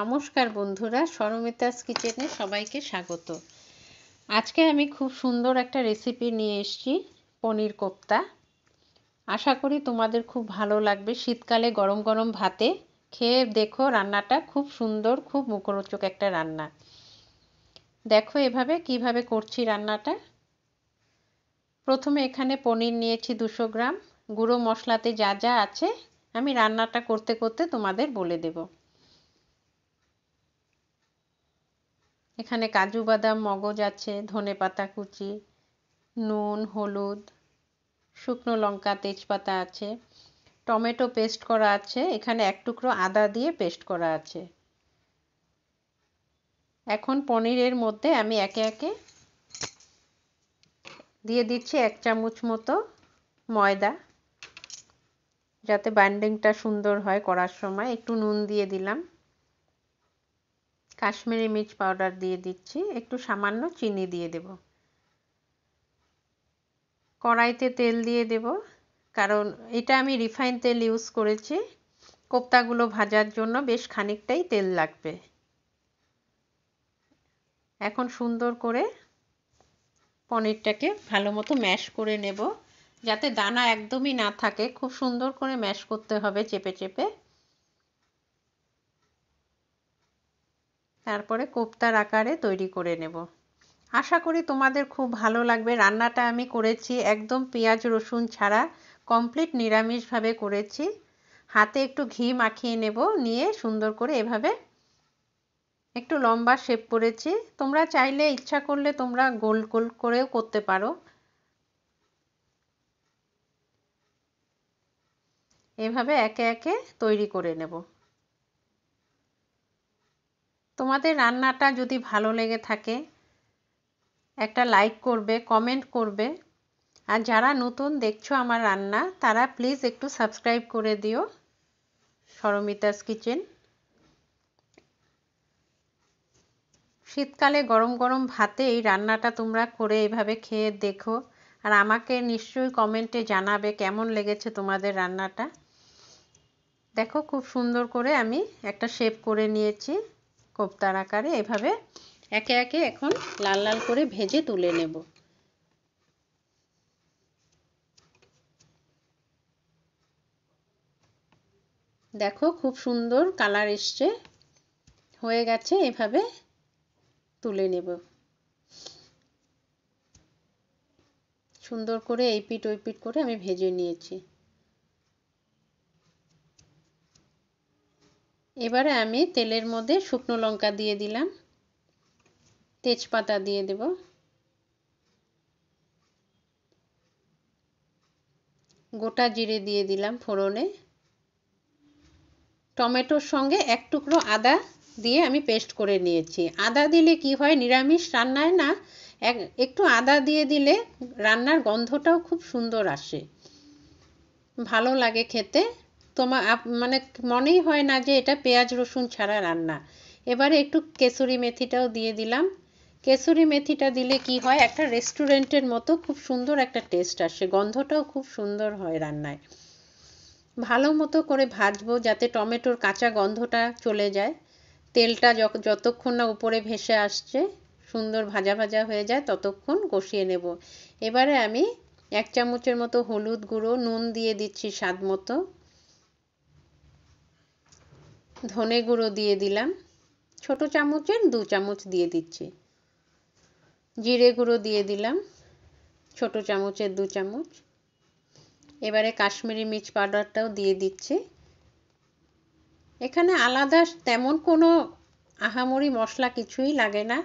নমস্কার বন্ধুরা সরমিতাস কিচেনে সবাইকে স্বাগত আজকে আমি খুব সুন্দর একটা রেসিপি নিয়ে এসেছি পনির কোপ্তা আশা করি তোমাদের খুব ভালো লাগবে শীতকালে গরম গরম ভাতে খেয়ে দেখো রান্নাটা খুব সুন্দর খুব মুখরোচক একটা রান্না দেখো এভাবে কিভাবে করছি রান্নাটা প্রথমে এখানে পনির নিয়েছি দুশো গ্রাম গুঁড়ো মশলাতে যা যা আছে আমি রান্নাটা করতে করতে তোমাদের বলে দেবো এখানে কাজু বাদাম মগজ আছে ধনে পাতা কুচি নুন হলুদ শুকনো লঙ্কা তেজপাতা আছে টমেটো পেস্ট করা আছে এখানে এক টুকরো আদা দিয়ে পেস্ট করা আছে এখন পনিরের মধ্যে আমি একে একে দিয়ে দিচ্ছি এক চামচ মতো ময়দা যাতে বাইন্ডিংটা সুন্দর হয় করার সময় একটু নুন দিয়ে দিলাম কাশ্মীরি মির্চ পাউডার দিয়ে দিচ্ছি একটু সামান্য চিনি দিয়ে দেব কড়াইতে তেল দিয়ে দেব কারণ এটা আমি রিফাইন তেল ইউজ করেছি কোপ্তাগুলো ভাজার জন্য বেশ খানিকটাই তেল লাগবে এখন সুন্দর করে পনিরটাকে ভালো মতো ম্যাশ করে নেব যাতে দানা একদমই না থাকে খুব সুন্দর করে ম্যাশ করতে হবে চেপে চেপে তারপরে কোপ্তার আকারে তৈরি করে নেব আশা করি তোমাদের খুব ভালো লাগবে রান্নাটা আমি করেছি একদম পেঁয়াজ রসুন ছাড়া কমপ্লিট নিরামিষভাবে করেছি হাতে একটু ঘি মাখিয়ে নেব নিয়ে সুন্দর করে এভাবে একটু লম্বা শেপ করেছি তোমরা চাইলে ইচ্ছা করলে তোমরা গোল গোল করেও করতে পারো এভাবে একে একে তৈরি করে নেব তোমাদের রান্নাটা যদি ভালো লেগে থাকে একটা লাইক করবে কমেন্ট করবে আর যারা নতুন দেখছো আমার রান্না তারা প্লিজ একটু সাবস্ক্রাইব করে দিও সরমিতাস কিচেন শীতকালে গরম গরম ভাতে এই রান্নাটা তোমরা করে এভাবে খেয়ে দেখো আর আমাকে নিশ্চয়ই কমেন্টে জানাবে কেমন লেগেছে তোমাদের রান্নাটা দেখো খুব সুন্দর করে আমি একটা শেপ করে নিয়েছি কোপ্তার আকারে এভাবে একে একে এখন লাল লাল করে ভেজে তুলে নেব দেখো খুব সুন্দর কালার এসছে হয়ে গেছে এভাবে তুলে নেব সুন্দর করে এই পিট ওই পিট করে আমি ভেজে নিয়েছি এবারে আমি তেলের মধ্যে শুকনো লঙ্কা দিয়ে দিলাম তেজপাতা দিয়ে দেব গোটা জিরে দিয়ে দিলাম ফোড়নে টমেটোর সঙ্গে এক টুকরো আদা দিয়ে আমি পেস্ট করে নিয়েছি আদা দিলে কি হয় নিরামিষ রান্নায় না এক একটু আদা দিয়ে দিলে রান্নার গন্ধটাও খুব সুন্দর আসে ভালো লাগে খেতে তোমার মানে মনেই হয় না যে এটা পেঁয়াজ রসুন ছাড়া রান্না এবারে একটু কেসুরি মেথিটাও দিয়ে দিলাম কেসুরি মেথিটা দিলে কি হয় একটা রেস্টুরেন্টের মতো খুব সুন্দর একটা টেস্ট আসে গন্ধটাও খুব সুন্দর হয় রান্নায় ভালো মতো করে ভাজবো যাতে টমেটোর কাঁচা গন্ধটা চলে যায় তেলটা যতক্ষণ না উপরে ভেসে আসছে সুন্দর ভাজা ভাজা হয়ে যায় ততক্ষণ কষিয়ে নেব এবারে আমি এক চামচের মতো হলুদ গুঁড়ো নুন দিয়ে দিচ্ছি স্বাদ মতো ধনে গুঁড়ো দিয়ে দিলাম ছোট চামচের দু চামচ দিয়ে দিচ্ছি জিরে গুঁড়ো দিয়ে দিলাম ছোট চামচের দু চামচ এবারে কাশ্মীরি মির্চ পাউডারটাও দিয়ে দিচ্ছি এখানে আলাদা তেমন কোনো আহামরি মশলা কিছুই লাগে না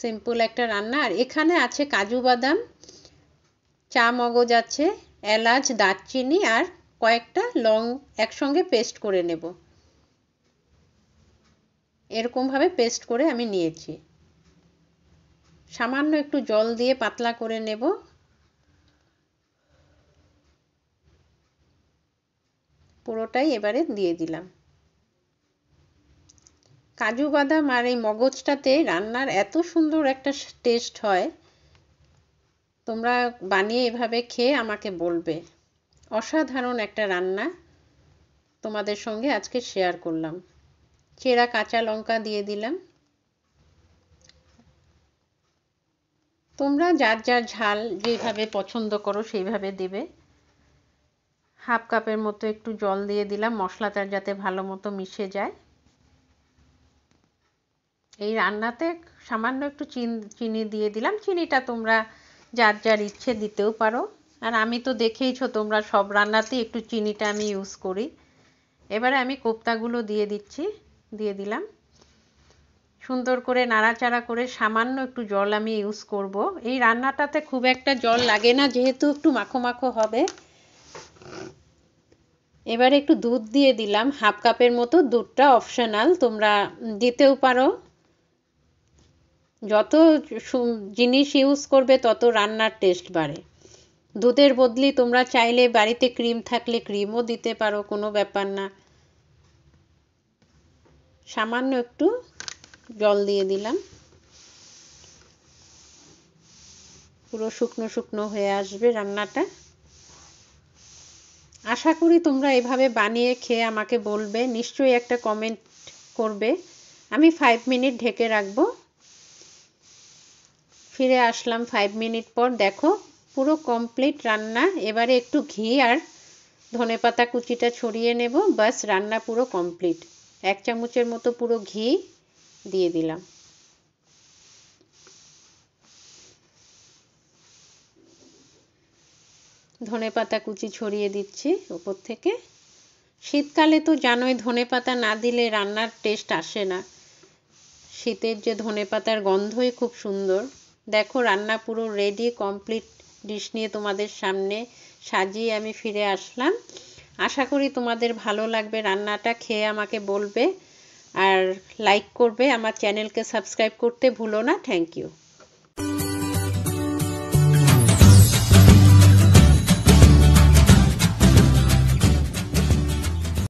সিম্পল একটা রান্না আর এখানে আছে কাজু বাদাম চা মগজ আছে এলাচ দারচিনি আর কয়েকটা লং একসঙ্গে পেস্ট করে নেব এরকমভাবে পেস্ট করে আমি নিয়েছি সামান্য একটু জল দিয়ে পাতলা করে নেব পুরোটাই এবারে দিয়ে দিলাম কাজু বাদাম আর এই মগজটাতে রান্নার এত সুন্দর একটা টেস্ট হয় তোমরা বানিয়ে এভাবে খেয়ে আমাকে বলবে অসাধারণ একটা রান্না তোমাদের সঙ্গে আজকে শেয়ার করলাম চেরা কাঁচা লঙ্কা দিয়ে দিলাম তোমরা যার যার ঝাল যেভাবে পছন্দ করো সেইভাবে দেবে হাফ কাপের মতো একটু জল দিয়ে দিলাম মশলাটা যাতে ভালো মতো মিশে যায় এই রান্নাতে সামান্য একটু চিনি দিয়ে দিলাম চিনিটা তোমরা যার যার ইচ্ছে দিতেও পারো আর আমি তো দেখেইছো তোমরা সব রান্নাতেই একটু চিনিটা আমি ইউজ করি এবারে আমি কোপ্তাগুলো দিয়ে দিচ্ছি দিয়ে দিলাম সুন্দর করে নাড়াচাড়া করে সামান্য একটু জল আমি ইউজ করব এই রান্নাটাতে খুব একটা জল লাগে না যেহেতু একটু মাখো মাখো হবে এবারে একটু দুধ দিয়ে দিলাম হাফ কাপের মতো দুধটা অপশনাল তোমরা দিতেও পারো যত জিনিস ইউজ করবে তত রান্নার টেস্ট বাড়ে দুধের বদলি তোমরা চাইলে বাড়িতে ক্রিম থাকলে ক্রিমও দিতে পারো কোনো ব্যাপার না সামান্য একটু জল দিয়ে দিলাম পুরো শুকনো শুকনো হয়ে আসবে রান্নাটা আশা করি তোমরা এভাবে বানিয়ে খেয়ে আমাকে বলবে নিশ্চয়ই একটা কমেন্ট করবে আমি ফাইভ মিনিট ঢেকে রাখব ফিরে আসলাম ফাইভ মিনিট পর দেখো পুরো কমপ্লিট রান্না এবারে একটু ঘি আর ধনেপাতা কুচিটা ছড়িয়ে নেব বাস রান্না পুরো কমপ্লিট এক চামচের মতো পুরো ঘি দিয়ে দিলাম ধনে পাতা কুচি ছড়িয়ে দিচ্ছি উপর থেকে শীতকালে তো জানোই ধনে পাতা না দিলে রান্নার টেস্ট আসে না শীতের যে ধনে পাতার গন্ধই খুব সুন্দর দেখো রান্না পুরো রেডি কমপ্লিট ডিশ নিয়ে তোমাদের সামনে সাজিয়ে আমি ফিরে আসলাম আশা করি তোমাদের ভালো লাগবে রান্নাটা খেয়ে আমাকে বলবে আর লাইক করবে আমার চ্যানেলকে সাবস্ক্রাইব করতে ভুলো না থ্যাংক ইউ